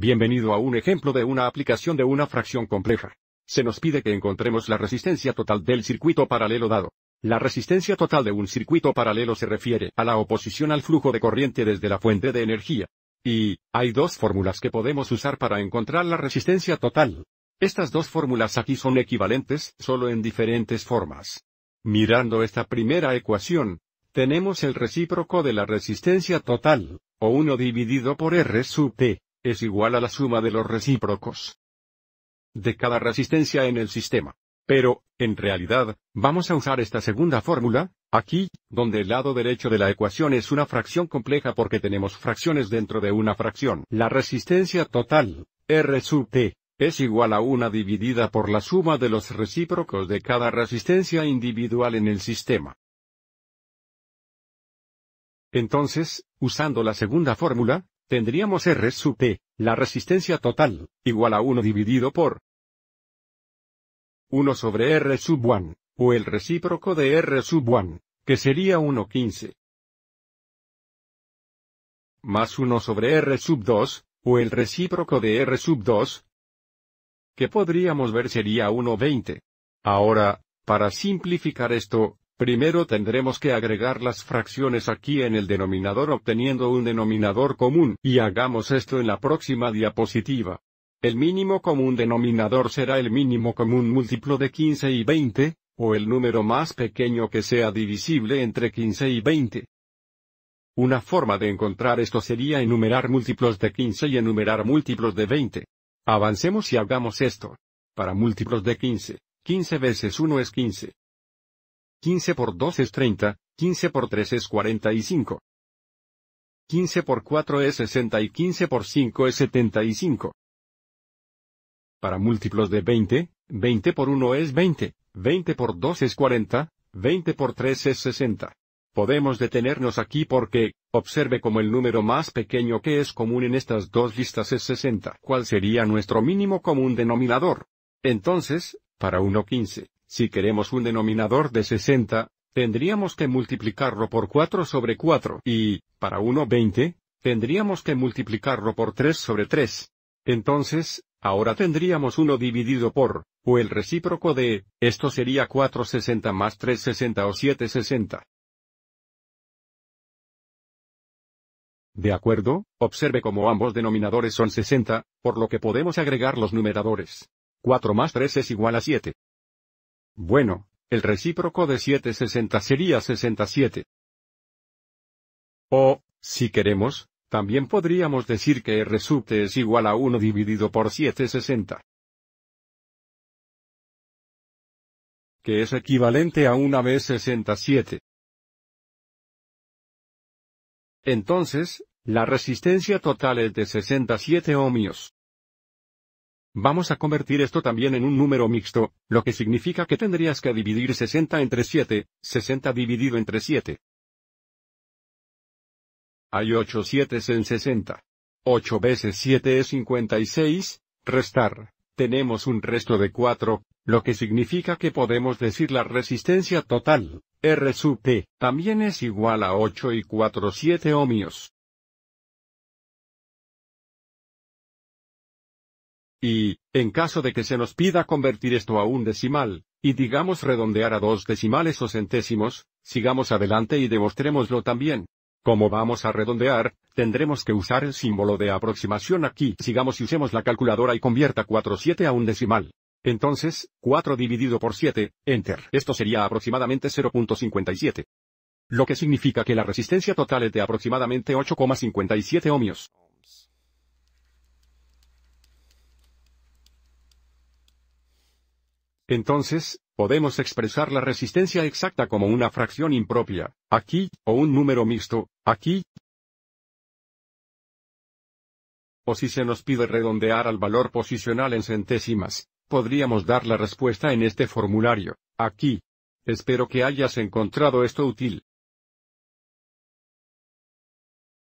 Bienvenido a un ejemplo de una aplicación de una fracción compleja. Se nos pide que encontremos la resistencia total del circuito paralelo dado. La resistencia total de un circuito paralelo se refiere a la oposición al flujo de corriente desde la fuente de energía. Y, hay dos fórmulas que podemos usar para encontrar la resistencia total. Estas dos fórmulas aquí son equivalentes, solo en diferentes formas. Mirando esta primera ecuación, tenemos el recíproco de la resistencia total, o 1 dividido por R sub T es igual a la suma de los recíprocos de cada resistencia en el sistema. Pero, en realidad, vamos a usar esta segunda fórmula, aquí, donde el lado derecho de la ecuación es una fracción compleja porque tenemos fracciones dentro de una fracción. La resistencia total, R sub T, es igual a una dividida por la suma de los recíprocos de cada resistencia individual en el sistema. Entonces, usando la segunda fórmula, tendríamos R sub T, la resistencia total, igual a 1 dividido por 1 sobre R sub 1, o el recíproco de R sub 1, que sería 1,15. Más 1 sobre R sub 2, o el recíproco de R sub 2, que podríamos ver sería 1,20. Ahora, para simplificar esto, Primero tendremos que agregar las fracciones aquí en el denominador obteniendo un denominador común, y hagamos esto en la próxima diapositiva. El mínimo común denominador será el mínimo común múltiplo de 15 y 20, o el número más pequeño que sea divisible entre 15 y 20. Una forma de encontrar esto sería enumerar múltiplos de 15 y enumerar múltiplos de 20. Avancemos y hagamos esto. Para múltiplos de 15, 15 veces 1 es 15, 15 por 2 es 30, 15 por 3 es 45. 15 por 4 es 60 y 15 por 5 es 75. Para múltiplos de 20, 20 por 1 es 20, 20 por 2 es 40, 20 por 3 es 60. Podemos detenernos aquí porque, observe como el número más pequeño que es común en estas dos listas es 60. ¿Cuál sería nuestro mínimo común denominador? Entonces, para 1 15. Si queremos un denominador de 60, tendríamos que multiplicarlo por 4 sobre 4 y, para 1 1,20, tendríamos que multiplicarlo por 3 sobre 3. Entonces, ahora tendríamos 1 dividido por, o el recíproco de, esto sería 4 460 más 360 o 760. ¿De acuerdo? Observe como ambos denominadores son 60, por lo que podemos agregar los numeradores. 4 más 3 es igual a 7. Bueno, el recíproco de 760 sería 67. O, si queremos, también podríamos decir que R sub t es igual a 1 dividido por 760. Que es equivalente a 1 vez 67. Entonces, la resistencia total es de 67 ohmios. Vamos a convertir esto también en un número mixto, lo que significa que tendrías que dividir 60 entre 7, 60 dividido entre 7. Hay 8 7 en 60. 8 veces 7 es 56, restar. Tenemos un resto de 4, lo que significa que podemos decir la resistencia total, R sub T, también es igual a 8 y 4 7 ohmios. Y, en caso de que se nos pida convertir esto a un decimal, y digamos redondear a dos decimales o centésimos, sigamos adelante y demostrémoslo también. Como vamos a redondear, tendremos que usar el símbolo de aproximación aquí. Sigamos y usemos la calculadora y convierta 4,7 a un decimal. Entonces, 4 dividido por 7, enter. Esto sería aproximadamente 0.57. Lo que significa que la resistencia total es de aproximadamente 8,57 ohmios. Entonces, podemos expresar la resistencia exacta como una fracción impropia, aquí, o un número mixto, aquí. O si se nos pide redondear al valor posicional en centésimas, podríamos dar la respuesta en este formulario, aquí. Espero que hayas encontrado esto útil.